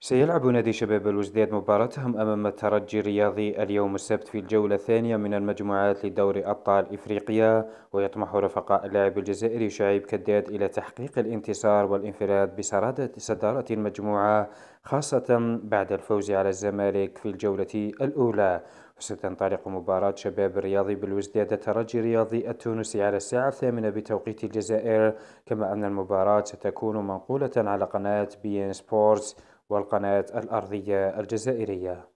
سيلعب نادي شباب الوزداد مباراتهم أمام الترجي الرياضي اليوم السبت في الجولة الثانية من المجموعات لدوري أبطال إفريقيا ويطمح رفقاء اللاعب الجزائري شعيب كداد إلى تحقيق الانتصار والانفراد بسرادة صدارة المجموعة خاصة بعد الفوز على الزمالك في الجولة الأولى وستنطلق مباراة شباب الرياضي بالوزداد الترجي الرياضي التونسي على الساعة الثامنة بتوقيت الجزائر كما أن المباراة ستكون منقولة على قناة بي إن سبورتس والقناة الأرضية الجزائرية